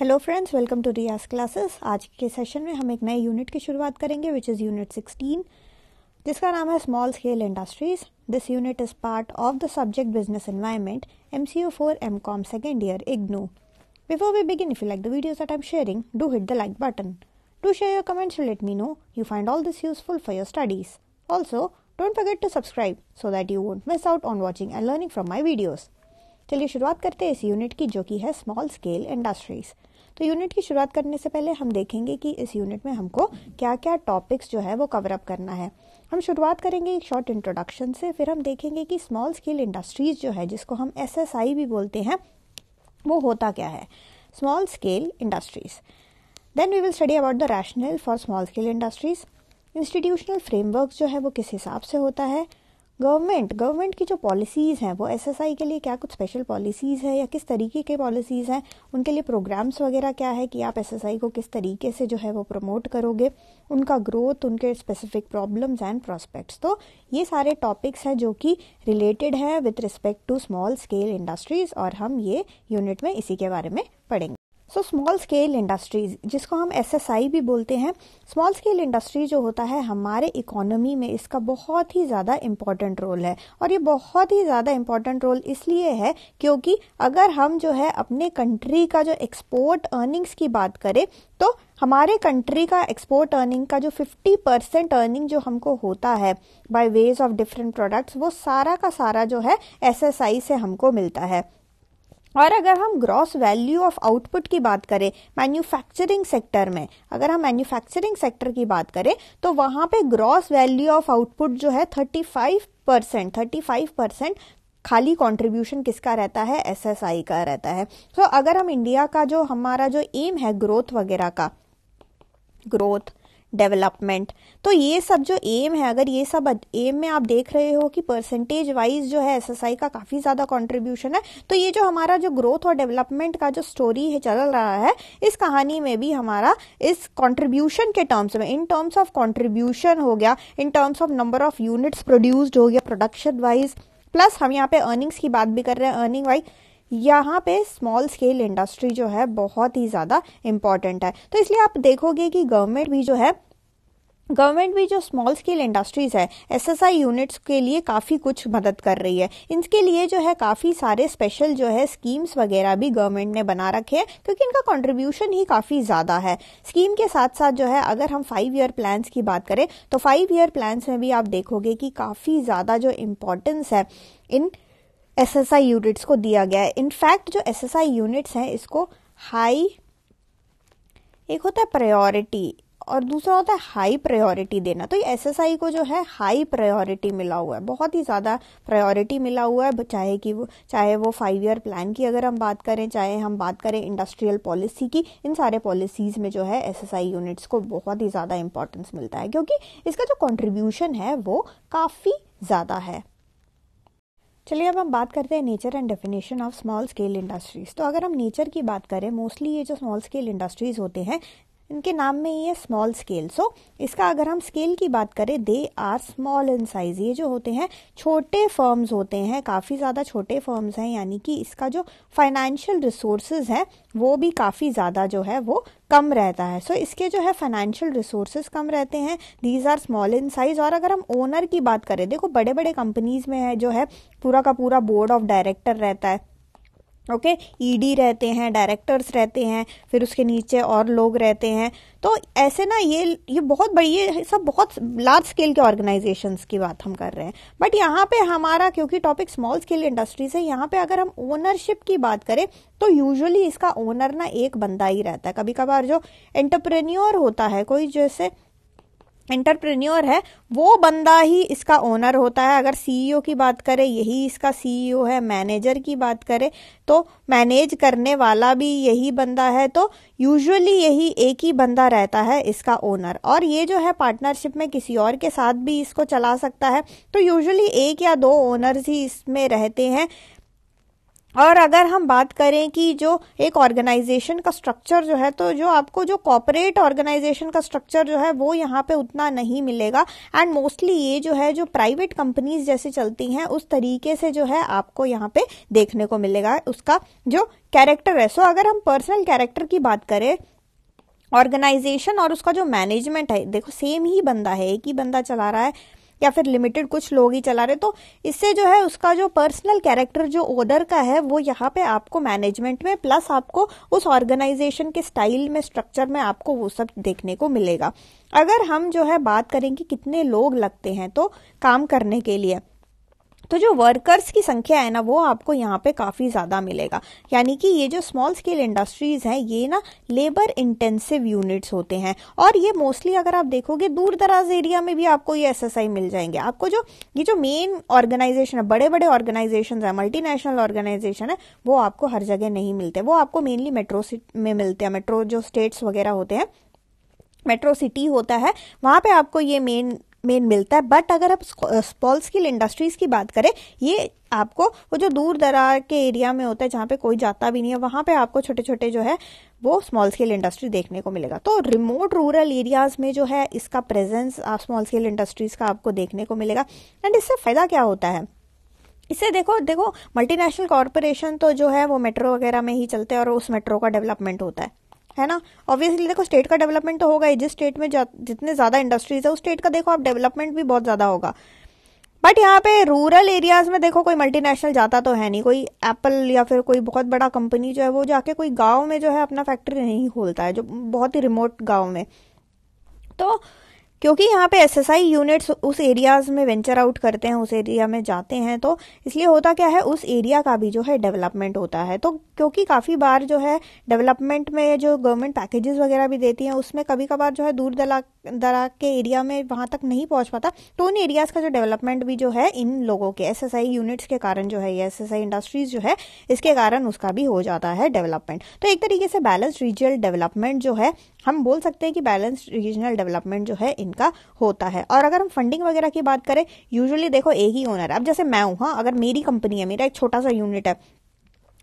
Hello friends welcome to Riyaz classes आज के session में हम एक नए यूनिट की शुरुआत करेंगे विच इज़ यूनिट 16 जिसका नाम है small scale industries this unit is part of the subject business environment M C O four M com second year IGNOU before we begin if you like the videos that I am sharing do hit the like button do share your comments let me know you find all this useful for your studies also don't forget to subscribe so that you won't miss out on watching and learning from my videos चलिए शुरुआत करते हैं इस unit की जो कि है small scale industries तो यूनिट की शुरुआत करने से पहले हम देखेंगे कि इस यूनिट में हमको क्या क्या टॉपिक्स जो है वो कवर अप करना है हम शुरुआत करेंगे एक शॉर्ट इंट्रोडक्शन से फिर हम देखेंगे कि स्मॉल स्केल इंडस्ट्रीज जो है जिसको हम एस भी बोलते हैं वो होता क्या है small scale industries then we will study about the rational for small scale industries institutional framework जो है वो किस हिसाब से होता है गवर्नमेंट गवर्नमेंट की जो पॉलिसीज़ हैं वो एसएसआई के लिए क्या कुछ स्पेशल पॉलिसीज़ है या किस तरीके के पॉलिसीज़ हैं उनके लिए प्रोग्राम्स वगैरह क्या है कि आप एसएसआई को किस तरीके से जो है वो प्रमोट करोगे उनका ग्रोथ उनके स्पेसिफिक प्रॉब्लम्स एंड प्रोस्पेक्ट्स तो ये सारे टॉपिक्स हैं जो कि रिलेटेड हैं with respect to small scale industries और हम ये यूनिट में इसी के बारे में पढ़ेंगे सो स्मॉल स्केल इंडस्ट्रीज जिसको हम एसएसआई भी बोलते हैं स्मॉल स्केल इंडस्ट्री जो होता है हमारे इकोनॉमी में इसका बहुत ही ज़्यादा इम्पॉर्टेंट रोल है और ये बहुत ही ज़्यादा इम्पॉर्टेंट रोल इसलिए है क्योंकि अगर हम जो है अपने कंट्री का जो एक्सपोर्ट अर्निंग्स की बात करें तो हमारे कंट्री का एक्सपोर्ट अर्निंग का जो 50 परसेंट अर्निंग जो हमको होता है by ways of different products वो सारा का सारा जो है एसएसआई से हमको मिलता है और अगर हम ग्रॉस वैल्यू ऑफ आउटपुट की बात करें मैन्युफैक्चरिंग सेक्टर में अगर हम मैन्युफैक्चरिंग सेक्टर की बात करें तो वहां पे ग्रॉस वैल्यू ऑफ आउटपुट जो है 35 परसेंट थर्टी परसेंट खाली कंट्रीब्यूशन किसका रहता है एसएसआई का रहता है सो so, अगर हम इंडिया का जो हमारा जो एम है ग्रोथ वगैरह का ग्रोथ डेवलपमेंट तो ये सब जो एम है अगर ये सब एम में आप देख रहे हो कि परसेंटेज वाइज जो है एसएसआई का काफ़ी ज़्यादा कंट्रीब्यूशन है तो ये जो हमारा जो ग्रोथ और डेवलपमेंट का जो स्टोरी है चल रहा है इस कहानी में भी हमारा इस कंट्रीब्यूशन के टर्म्स में इन टर्म्स ऑफ कंट्रीब्यूशन हो गया in terms of number of units produced हो गया प्रोडक्शन वाइज प्लस हम यहाँ पे अर्निंग्स की बात भी कर रहे हैं अर्निंग वाइज यहाँ पे स्मॉल स्केल इंडस्ट्री जो है बहुत ही ज़्यादा इम्पोर्टेंट है तो इसलिए आप देखोगे कि गवर्नमेंट भी जो है गवर्नमेंट भी जो स्मॉल स्केल इंडस्ट्रीज़ है एसएसआई यूनिट्स के लिए काफ़ी कुछ मदद कर रही है इनके लिए जो है काफ़ी सारे स्पेशल जो है स्कीम्स वगैरह भी गवर्नमेंट ने बना रखे हैं क्योंकि इनका कंट्रीब्यूशन ही काफ़ी ज़्यादा है स्कीम के साथ साथ जो है अगर हम फाइव ईयर प्लान्स की बात करें तो फाइव ईयर प्लान्स में भी आप देखोगे कि काफ़ी ज़्यादा जो इम्पोर्टेंस है in S S I units को दिया गया है इनफैक्ट जो एस एस आई यूनिट्स हैं इसको हाई एक होता है प्रायोरिटी और दूसरा होता है हाई प्रायोरिटी देना तो ये आई को जो है हाई प्रायोरिटी मिला हुआ है बहुत ही ज़्यादा प्रायोरिटी मिला हुआ है चाहे कि वो चाहे वो फाइव ईयर प्लान की अगर हम बात करें चाहे हम बात करें इंडस्ट्रियल पॉलिसी की इन सारे पॉलिसीज़ में जो है एस एस आई यूनिट्स को बहुत ही ज़्यादा इंपॉर्टेंस मिलता है क्योंकि इसका जो कॉन्ट्रीब्यूशन है वो काफ़ी ज़्यादा है चलिए अब हम बात करते हैं nature and definition of small scale industries तो अगर हम नेचर की बात करें मोस्टली ये जो स्मॉल स्केल इंडस्ट्रीज होते हैं इनके नाम में ये स्मॉल स्केल सो इसका अगर हम स्केल की बात करें they are small in size ये जो होते हैं छोटे फर्म्स होते हैं काफ़ी ज़्यादा छोटे फर्म्स हैं यानी कि इसका जो फाइनेंशियल रिसोर्सेज है वो भी काफ़ी ज़्यादा जो है वो कम रहता है सो so, इसके जो है फाइनेंशियल रिसोर्सेज कम रहते हैं these are small in size और अगर हम ओनर की बात करें देखो बड़े बड़े कंपनीज में है जो है पूरा का पूरा बोर्ड ऑफ डायरेक्टर रहता है ओके ईडी e रहते हैं डायरेक्टर्स रहते हैं फिर उसके नीचे और लोग रहते हैं तो ऐसे ना ये ये बहुत बड़ी ये सब बहुत लार्ज स्केल के ऑर्गेनाइजेशंस की बात हम कर रहे हैं बट यहाँ पे हमारा क्योंकि टॉपिक स्मॉल स्केल इंडस्ट्रीज है यहाँ पे अगर हम ओनरशिप की बात करें तो यूजुअली इसका ओनर ना एक बंदा ही रहता है कभी कभार जो एंटरप्रेन्योर होता है कोई जैसे एंटरप्रेन्योर है वो बंदा ही इसका ओनर होता है अगर सीईओ e की बात करें यही इसका सीईओ e है मैनेजर की बात करें तो मैनेज करने वाला भी यही बंदा है तो यूजुअली यही एक ही बंदा रहता है इसका ओनर और ये जो है पार्टनरशिप में किसी और के साथ भी इसको चला सकता है तो यूजुअली एक या दो ओनर्स ही इसमें रहते हैं और अगर हम बात करें कि जो एक ऑर्गेनाइजेशन का स्ट्रक्चर जो है तो जो आपको जो कॉपरेट ऑर्गेनाइजेशन का स्ट्रक्चर जो है वो यहाँ पे उतना नहीं मिलेगा एंड मोस्टली ये जो है जो प्राइवेट कंपनीज जैसे चलती हैं उस तरीके से जो है आपको यहाँ पे देखने को मिलेगा उसका जो कैरेक्टर है सो अगर हम पर्सनल कैरेक्टर की बात करें ऑर्गेनाइजेशन और उसका जो मैनेजमेंट है देखो सेम ही बंदा है एक ही बंदा चला रहा है या फिर लिमिटेड कुछ लोग ही चला रहे तो इससे जो है उसका जो पर्सनल कैरेक्टर जो ओनर का है वो यहाँ पे आपको मैनेजमेंट में प्लस आपको उस ऑर्गेनाइजेशन के स्टाइल में स्ट्रक्चर में आपको वो सब देखने को मिलेगा अगर हम जो है बात करें कि कितने लोग लगते हैं तो काम करने के लिए तो जो वर्कर्स की संख्या है ना वो आपको यहाँ पे काफ़ी ज़्यादा मिलेगा यानी कि ये जो स्मॉल स्केल इंडस्ट्रीज़ हैं ये ना लेबर इंटेंसिव यूनिट्स होते हैं और ये मोस्टली अगर आप देखोगे दूर दराज एरिया में भी आपको ये एस मिल जाएंगे आपको जो ये जो मेन ऑर्गेनाइजेशन है बड़े बड़े ऑर्गेनाइजेशन है मल्टीनेशनल ऑर्गेनाइजेशन है वो आपको हर जगह नहीं मिलते वो आपको मेनली मेट्रो में मिलते हैं मेट्रो जो स्टेट्स वगैरह होते हैं मेट्रो सिटी होता है वहां पे आपको ये मेन मेन मिलता है बट अगर आप स्पॉल स्किल इंडस्ट्रीज की बात करें ये आपको वो जो दूर दरार के एरिया में होता है जहाँ पे कोई जाता भी नहीं है वहाँ पे आपको छोटे छोटे जो है वो स्मॉल स्केल इंडस्ट्री देखने को मिलेगा तो रिमोट रूरल एरियाज में जो है इसका प्रेजेंस आप स्मॉल स्केल इंडस्ट्रीज का आपको देखने को मिलेगा एंड इससे फायदा क्या होता है इससे देखो देखो मल्टीनेशनल कॉरपोरेशन तो जो है वो मेट्रो वगैरह में ही चलते हैं और उस मेट्रो का डेवलपमेंट होता है है ना ऑब्वियसली देखो स्टेट का डेवलपमेंट तो होगा ही जिस स्टेट में जितने ज़्यादा इंडस्ट्रीज है उस स्टेट का देखो आप डेवलपमेंट भी बहुत ज़्यादा होगा बट यहाँ पे रूरल एरियाज में देखो कोई मल्टीनेशनल जाता तो है नहीं कोई एप्पल या फिर कोई बहुत बड़ा कंपनी जो है वो जाके कोई गांव में जो है अपना फैक्ट्री नहीं खोलता है जो बहुत ही रिमोट गांव में तो क्योंकि यहाँ पे एसएसआई यूनिट्स उस एरियाज में वेंचर आउट करते हैं उस एरिया में जाते हैं तो इसलिए होता क्या है उस एरिया का भी जो है डेवलपमेंट होता है तो क्योंकि काफ़ी बार जो है डेवलपमेंट में जो गवर्नमेंट पैकेजेस वगैरह भी देती हैं उसमें कभी कभार जो है दूर दला दरा के एरिया में वहां तक नहीं पहुंच पाता तो उन एरियाज़ का जो डेवलपमेंट भी जो है इन लोगों के एस यूनिट्स के कारण जो है एस एस इंडस्ट्रीज जो है इसके कारण उसका भी हो जाता है डेवलपमेंट तो एक तरीके से बैलेंस रीजनल डेवलपमेंट जो है हम बोल सकते हैं कि बैलेंस रीजनल डेवलपमेंट जो है इनका होता है और अगर हम फंडिंग वगैरह की बात करें यूजुअली देखो एक ही ओनर है अब जैसे मैं हूं हाँ अगर मेरी कंपनी है मेरा एक छोटा सा यूनिट है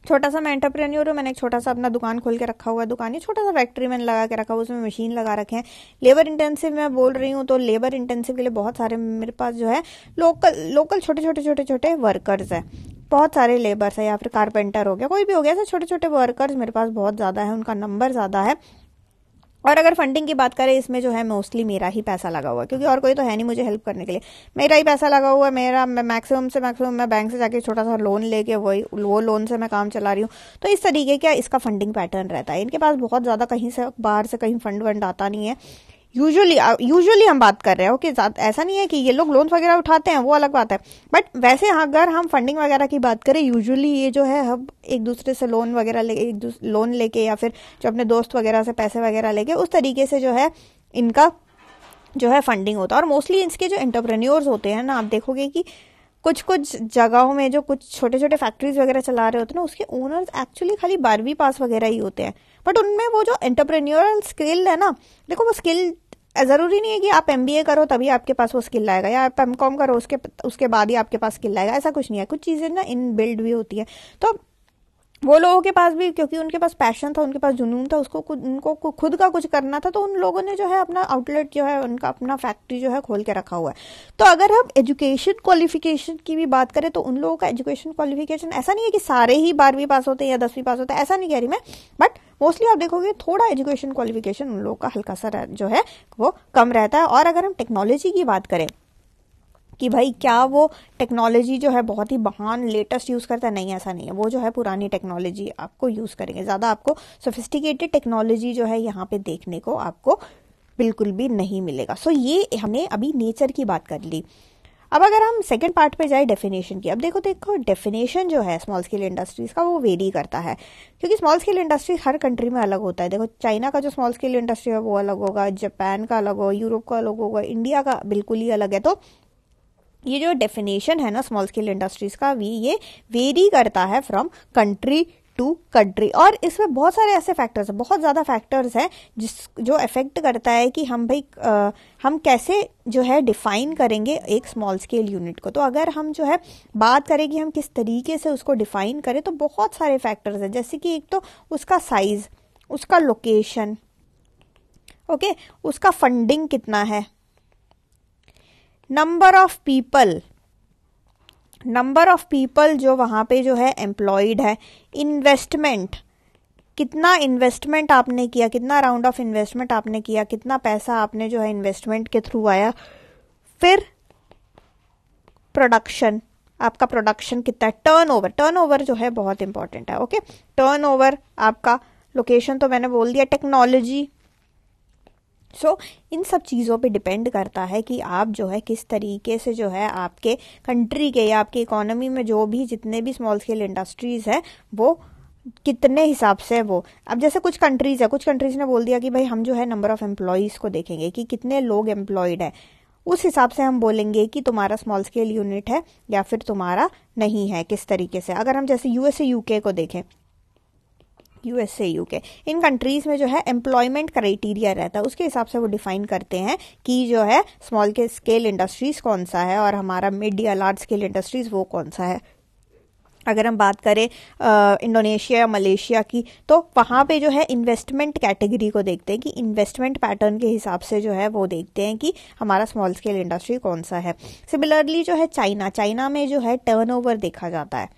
छोटा सा मैं एंटरप्रेन्योर हूँ मैंने एक छोटा सा अपना दुकान खोल के रखा हुआ है दुकान है छोटा सा फैक्ट्री मैंने लगा के रखा हुआ उसमें मशीन लगा रखे हैं लेबर इंटेंसिव मैं बोल रही हूँ तो लेबर इंटेंसिव के लिए बहुत सारे मेरे पास जो है लोकल लोकल छोटे छोटे छोटे छोटे वर्कर्स है बहुत सारे लेबर्स है या फिर कारपेंटर हो गया कोई भी हो गया ऐसे छोटे छोटे वर्कर्स मेरे पास बहुत ज़्यादा है उनका नंबर ज़्यादा है और अगर फंडिंग की बात करें इसमें जो है मोस्टली मेरा ही पैसा लगा हुआ है क्योंकि और कोई तो है नहीं मुझे हेल्प करने के लिए मेरा ही पैसा लगा हुआ है मेरा मैक्सिमम से मैक्सिमम मैं बैंक से जाके छोटा सा लोन लेके वही वो लोन से मैं काम चला रही हूँ तो इस तरीके का इसका फंडिंग पैटर्न रहता है इनके पास बहुत ज़्यादा कहीं से बाहर से कहीं फंड वंड आता नहीं है यूजुअली यूजुअली uh, हम बात कर रहे हैं ओके okay? ऐसा नहीं है कि ये लोग लोन वगैरह उठाते हैं वो अलग बात है बट वैसे अगर हम फंडिंग वगैरह की बात करें यूजुअली ये जो है हम एक दूसरे से लोन वगैरह ले एक लोन लेके या फिर जो अपने दोस्त वगैरह से पैसे वगैरह लेके उस तरीके से जो है इनका जो है फंडिंग होता है और मोस्टली इसके जो एंटरप्रेन्योर्स होते हैं ना आप देखोगे कि कुछ कुछ जगहों में जो कुछ छोटे छोटे फैक्ट्रीज वगैरह चला रहे होते हैं ना उसके ओनर्स एक्चुअली खाली बारहवीं पास वगैरह ही होते हैं बट उनमें वो जो एंटरप्रेन्योरल स्किल है ना देखो वो स्किल ज़रूरी नहीं है कि आप एम करो तभी आपके पास वो स्किल आएगा या आप एमकॉम करो उसके उसके बाद ही आपके पास स्किल आएगा ऐसा कुछ नहीं है कुछ चीज़ें ना इन बिल्ड भी होती है तो वो लोगों के पास भी क्योंकि उनके पास पैशन था उनके पास जुनून था उसको खुद उनको खुद का कुछ करना था तो उन लोगों ने जो है अपना आउटलेट जो है उनका अपना फैक्ट्री जो है खोल के रखा हुआ है तो अगर हम एजुकेशन क्वालिफिकेशन की भी बात करें तो उन लोगों का एजुकेशन क्वालिफिकेशन ऐसा नहीं है कि सारे ही बारहवीं पास होते हैं या दसवीं पास होते हैं ऐसा नहीं कह रही मैं बट मोस्टली आप देखोगे थोड़ा एजुकेशन क्वालिफिकेशन उन लोगों का हल्का सा जो है वो कम रहता है और अगर हम टेक्नोलॉजी की बात करें कि भाई क्या वो टेक्नोलॉजी जो है बहुत ही महान लेटेस्ट यूज़ करता है नहीं ऐसा नहीं है वो जो है पुरानी टेक्नोलॉजी आपको यूज़ करेंगे ज़्यादा आपको सोफिस्टिकेटेड टेक्नोलॉजी जो है यहाँ पे देखने को आपको बिल्कुल भी नहीं मिलेगा सो so, ये हमने अभी नेचर की बात कर ली अब अगर हम सेकेंड पार्ट पे जाए डेफिनेशन की अब देखो देखो डेफिनेशन जो है स्मॉल स्केल इंडस्ट्रीज का वो वेरी करता है क्योंकि स्मॉल स्केल इंडस्ट्री हर कंट्री में अलग होता है देखो चाइना का जो स्मॉल स्केल इंडस्ट्री है वो अलग होगा जापान का अलग होगा यूरोप का अलग होगा इंडिया का बिल्कुल ही अलग है तो ये जो डेफिनेशन है ना स्मॉल स्केल इंडस्ट्रीज का भी ये वेरी करता है फ्रॉम कंट्री टू कंट्री और इसमें बहुत सारे ऐसे फैक्टर्स हैं बहुत ज़्यादा फैक्टर्स हैं जिस जो इफेक्ट करता है कि हम भाई आ, हम कैसे जो है डिफाइन करेंगे एक स्मॉल स्केल यूनिट को तो अगर हम जो है बात करें कि हम किस तरीके से उसको डिफाइन करें तो बहुत सारे फैक्टर्स हैं जैसे कि एक तो उसका साइज़ उसका लोकेशन ओके okay? उसका फंडिंग कितना है number of people number of people जो वहाँ पे जो है एम्प्लॉयड है इन्वेस्टमेंट कितना इन्वेस्टमेंट आपने किया कितना राउंड ऑफ इन्वेस्टमेंट आपने किया कितना पैसा आपने जो है इन्वेस्टमेंट के थ्रू आया फिर प्रोडक्शन आपका प्रोडक्शन कितना है टर्न ओवर टर्न ओवर जो है बहुत इंपॉर्टेंट है ओके टर्न ओवर आपका लोकेशन तो मैंने बोल दिया टेक्नोलॉजी सो so, इन सब चीज़ों पे डिपेंड करता है कि आप जो है किस तरीके से जो है आपके कंट्री के या आपकी इकोनॉमी में जो भी जितने भी स्मॉल स्केल इंडस्ट्रीज़ हैं वो कितने हिसाब से वो अब जैसे कुछ कंट्रीज़ है कुछ कंट्रीज़ ने बोल दिया कि भाई हम जो है नंबर ऑफ़ एम्प्लॉयज़ को देखेंगे कि कितने लोग एम्प्लॉयड है उस हिसाब से हम बोलेंगे कि तुम्हारा स्मॉल स्केल यूनिट है या फिर तुम्हारा नहीं है किस तरीके से अगर हम जैसे यूएसए यूके को देखें यूएसए यू के इन कंट्रीज में जो है एम्प्लॉयमेंट क्राइटेरिया रहता है उसके हिसाब से वो डिफाइन करते हैं कि जो है स्मॉल के स्केल इंडस्ट्रीज कौन सा है और हमारा मिड या लार्ज स्केल इंडस्ट्रीज वो कौन सा है अगर हम बात करें इंडोनेशिया या मलेशिया की तो वहाँ पे जो है इन्वेस्टमेंट कैटेगरी को देखते हैं कि इन्वेस्टमेंट पैटर्न के हिसाब से जो है वो देखते हैं कि हमारा स्मॉल स्केल इंडस्ट्री कौन सा है सिमिलरली जो है चाइना चाइना में जो है टर्नओवर देखा जाता है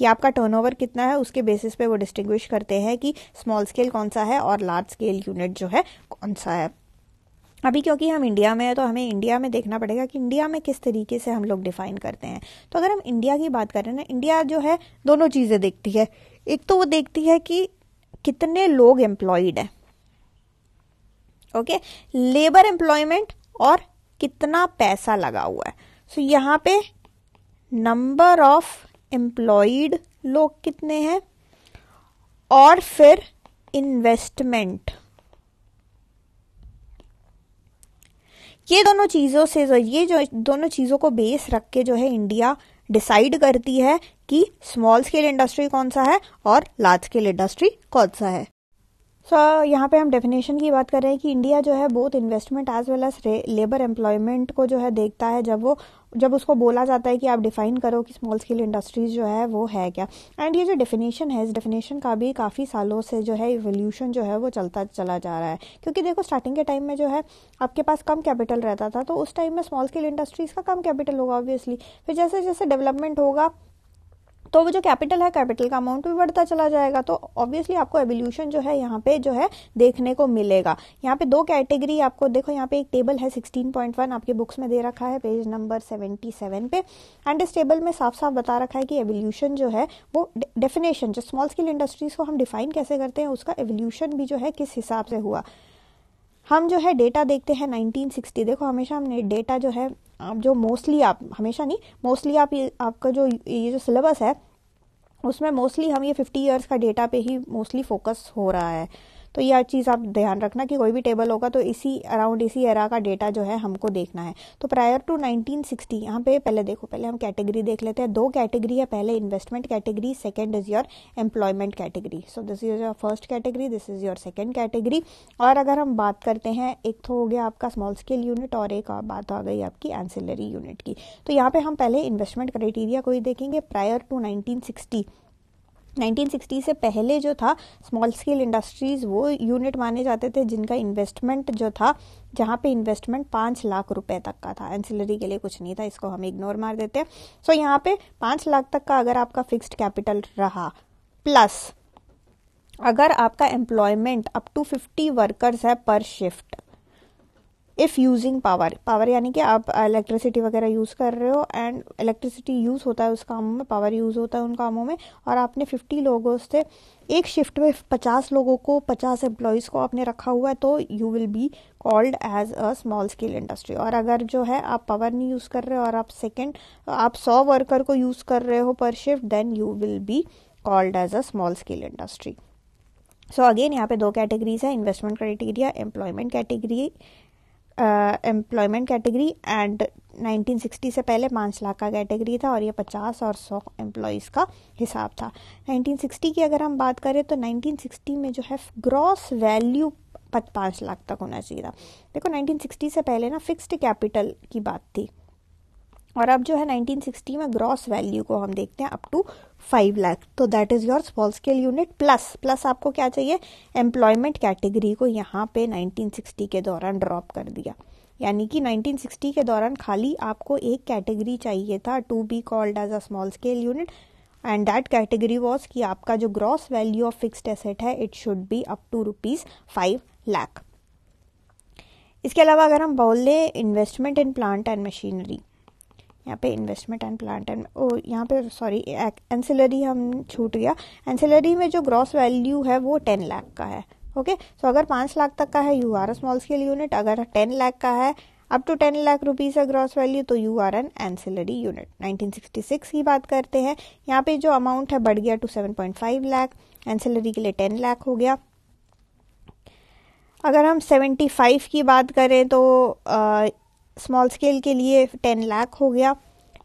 कि आपका टर्नओवर कितना है उसके बेसिस पे वो डिस्टिंग्विश करते हैं कि स्मॉल स्केल कौन सा है और लार्ज स्केल यूनिट जो है कौन सा है अभी क्योंकि हम इंडिया में है तो हमें इंडिया में देखना पड़ेगा कि इंडिया में किस तरीके से हम लोग डिफाइन करते हैं तो अगर हम इंडिया की बात करें ना इंडिया जो है दोनों चीज़ें देखती है एक तो वो देखती है कि कितने लोग एम्प्लॉयड हैं ओके लेबर एम्प्लॉयमेंट और कितना पैसा लगा हुआ है सो so, यहाँ पे नंबर ऑफ एम्प्लॉयड लोग कितने हैं और फिर इन्वेस्टमेंट ये दोनों चीज़ों से ये जो दोनों चीज़ों को बेस रख के जो है इंडिया डिसाइड करती है कि स्मॉल स्केल इंडस्ट्री कौन सा है और लार्ज स्केल इंडस्ट्री कौन सा है सो so, यहाँ पे हम डेफिनेशन की बात कर रहे हैं कि इंडिया जो है बहुत investment as well as labour employment को जो है देखता है जब वो जब उसको बोला जाता है कि आप डिफाइन करो कि स्मॉल स्केल इंडस्ट्रीज जो है वो है क्या एंड ये जो डेफिनेशन है इस डेफिनेशन का भी काफ़ी सालों से जो है इवोल्यूशन जो है वो चलता चला जा रहा है क्योंकि देखो स्टार्टिंग के टाइम में जो है आपके पास कम कैपिटल रहता था तो उस टाइम में स्मॉल स्केल इंडस्ट्रीज़ का कम कैपिटल होगा ऑब्वियसली फिर जैसे जैसे डेवलपमेंट होगा तो वो जो कैपिटल है कैपिटल का अमाउंट भी बढ़ता चला जाएगा तो ऑब्वियसली आपको एवोल्यूशन जो है यहाँ पे जो है देखने को मिलेगा यहाँ पे दो कैटेगरी आपको देखो यहाँ पे एक टेबल है 16.1 आपके बुक्स में दे रखा है पेज नंबर 77 पे एंड इस टेबल में साफ साफ बता रखा है कि एवोल्यूशन जो है वो डेफिनेशन जो स्मॉल स्केल इंडस्ट्रीज को हम डिफाइन कैसे करते हैं उसका एवोल्यूशन भी जो है किस हिसाब से हुआ हम जो है डेटा देखते हैं 1960 देखो हमेशा हमने डेटा जो है आप जो मोस्टली आप हमेशा नहीं मोस्टली आप ये आपका जो ये जो सिलेबस है उसमें मोस्टली हम ये 50 इयर्स का डेटा पे ही मोस्टली फोकस हो रहा है तो यह चीज़ आप ध्यान रखना कि कोई भी टेबल होगा तो इसी अराउंड इसी एरा का डेटा जो है हमको देखना है तो प्रायर टू 1960 यहाँ पे पहले देखो पहले हम कैटेगरी देख लेते हैं दो कैटेगरी है पहले investment category second is your employment category so this is your first category this is your second category और अगर हम बात करते हैं एक तो हो गया आपका स्मॉल स्केल यूनिट और एक और बात आ गई आपकी एंसिलरी यूनिट की तो यहाँ पे हम पहले इन्वेस्टमेंट क्राइटेरिया को ही देखेंगे प्रायर टू नाइनटीन 1960 से पहले जो था स्मॉल स्केल इंडस्ट्रीज़ वो यूनिट माने जाते थे जिनका इन्वेस्टमेंट जो था जहाँ पे इन्वेस्टमेंट पाँच लाख रुपए तक का था एंसिलरी के लिए कुछ नहीं था इसको हम इग्नोर मार देते हैं सो so, यहाँ पे पाँच लाख तक का अगर आपका फिक्स्ड कैपिटल रहा प्लस अगर आपका employment up to fifty workers है per shift if using power power यानी कि आप इलेक्ट्रिसिटी वगैरह यूज़ कर रहे हो एंड इलेक्ट्रिसिटी यूज़ होता है उस कामों में पावर यूज़ होता है उन कामों में और आपने फिफ्टी लोगों से एक शिफ्ट में पचास लोगों को पचास एम्प्लॉयज़ को आपने रखा हुआ है तो you will be called as a small scale industry और अगर जो है आप पावर नहीं यूज़ कर रहे हो और आप सेकेंड आप सौ वर्कर को यूज़ कर रहे हो per shift then you will be called as a small scale industry so again यहाँ पे दो कैटेगरीज है investment criteria employment category employment category and 1960 से पहले पाँच लाख का कैटेगरी था और ये 50 और 100 एम्प्लॉयज़ का हिसाब था 1960 की अगर हम बात करें तो 1960 में जो है ग्रॉस वैल्यू पाँच लाख तक होना चाहिए था देखो 1960 से पहले ना फिक्स्ड कैपिटल की बात थी और अब जो है 1960 में ग्रॉस वैल्यू को हम देखते हैं अप टू फाइव लाख तो that is your small scale unit plus plus आपको क्या चाहिए एम्प्लॉयमेंट कैटेगरी को यहाँ पे 1960 के दौरान ड्रॉप कर दिया यानी कि 1960 के दौरान खाली आपको एक कैटेगरी चाहिए था to be called as a small scale unit and that category was कि आपका जो gross value of fixed asset है it should be up to rupees five lakh इसके अलावा अगर हम बोल लें investment in plant and machinery यहाँ पे investment and plant and oh यहाँ पे सॉरी एंसिलरी हम छूट गया एंसिलरी में जो ग्रॉस वैल्यू है वो टेन लाख का है ओके okay? सो so, अगर पांच लाख तक का है you are small scale unit अगर टेन लाख का है up to ten lakh rupees है ग्रॉस वैल्यू तो you are an ancillary unit 1966 की बात करते हैं यहाँ पे जो अमाउंट है बढ़ गया टू 7.5 लाख एंसिलरी के लिए 10 लाख हो गया अगर हम 75 की बात करें तो स्मॉल स्केल के लिए टेन लाख हो गया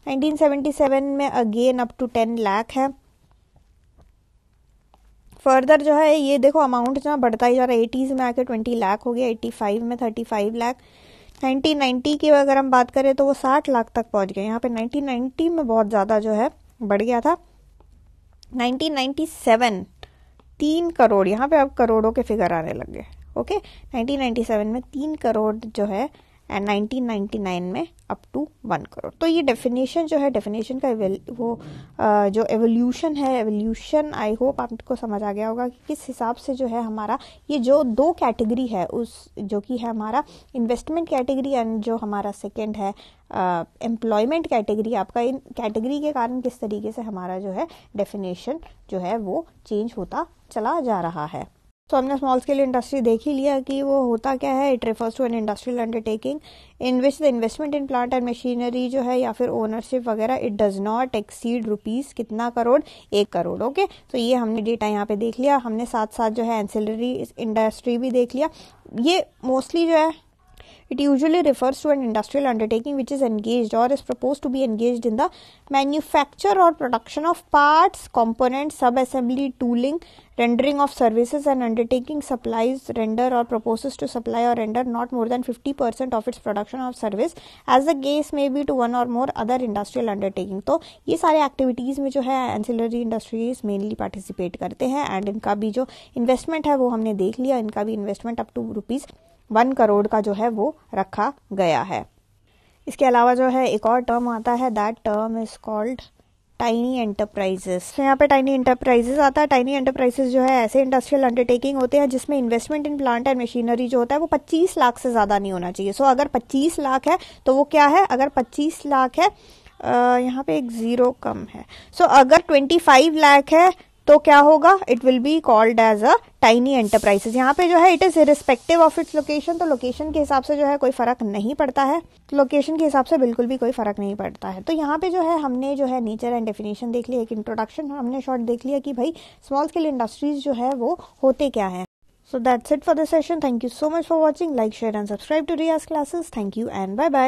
1977 में again up to ten lakh है फर्दर जो है ये देखो अमाउंट जो बढ़ता ही जा रहा है एटीज़ में आके ट्वेंटी लाख हो गया एट्टी फाइव में thirty five lakh nineteen ninety की अगर हम बात करें तो वो साठ लाख तक पहुंच गए यहाँ पे नाइनटीन नाइन्टी में बहुत ज़्यादा जो है बढ़ गया था नाइनटीन नाइन्टी सेवन तीन करोड़ यहाँ पे अब करोड़ों के फिगर आने लग गए ओके नाइनटीन नाइन्टी सेवन में तीन करोड़ जो है एंड 1999 में अप टू वन करोड़ तो ये डेफिनेशन जो है डेफिनेशन का वो जो एवोल्यूशन है एवोल्यूशन आई होप आपको समझ आ गया होगा कि किस हिसाब से जो है हमारा ये जो दो कैटेगरी है उस जो कि है हमारा इन्वेस्टमेंट कैटेगरी एंड जो हमारा सेकेंड है एम्प्लॉयमेंट कैटेगरी आपका इन कैटेगरी के कारण किस तरीके से हमारा जो है डेफिनेशन जो है वो चेंज होता चला जा रहा है तो हमने स्मॉल स्केल इंडस्ट्री देख ही लिया कि वो होता क्या है it refers to an industrial undertaking in which the investment in plant and machinery जो है या फिर ओनरशिप वगैरह it does not exceed rupees कितना करोड़ एक करोड़ ओके okay? तो ये हमने डेटा यहाँ पे देख लिया हमने साथ साथ जो है एंसिलरी इंडस्ट्री भी देख लिया ये मोस्टली जो है It usually refers to an industrial undertaking which is engaged or is proposed to be engaged in the manufacture or production of parts, components, sub-assembly, tooling, rendering of services and undertaking supplies, render or proposes to supply or render not more than 50% of its production or service as the case may be to one or more other industrial undertaking. So ये activities which में जो है ancillary industries mainly participate करते हैं and इनका भी जो investment है वो हमने देख लिया इनका भी investment up to rupees one crore का जो है वो रखा गया है इसके अलावा जो है एक और टर्म आता है that term is called tiny enterprises तो यहाँ पे टाइनी एंटरप्राइजेस आता है टाइनी एंटरप्राइजेस जो है ऐसे इंडस्ट्रियल अंडरटेकिंग होते हैं जिसमें investment in plant and machinery जो होता है वो 25 लाख से ज़्यादा नहीं होना चाहिए सो so, अगर 25 लाख है तो वो क्या है अगर 25 लाख है यहाँ पे एक ज़ीरो कम है सो so, अगर 25 लाख है तो क्या होगा it will be called as a tiny enterprises यहाँ पे जो है it is respective of its location तो लोकेशन के हिसाब से जो है कोई फर्क नहीं पड़ता है लोकेशन के हिसाब से बिल्कुल भी कोई फर्क नहीं पड़ता है तो यहाँ पे जो है हमने जो है नेचर एंड डेफिनेशन देख लिया एक इंट्रोडक्शन हमने शॉर्ट देख लिया कि भाई स्मॉल स्केल इंडस्ट्रीज जो है वो होते क्या है so that's it for the session thank you so much for watching like share and subscribe to Riyaz classes thank you and bye bye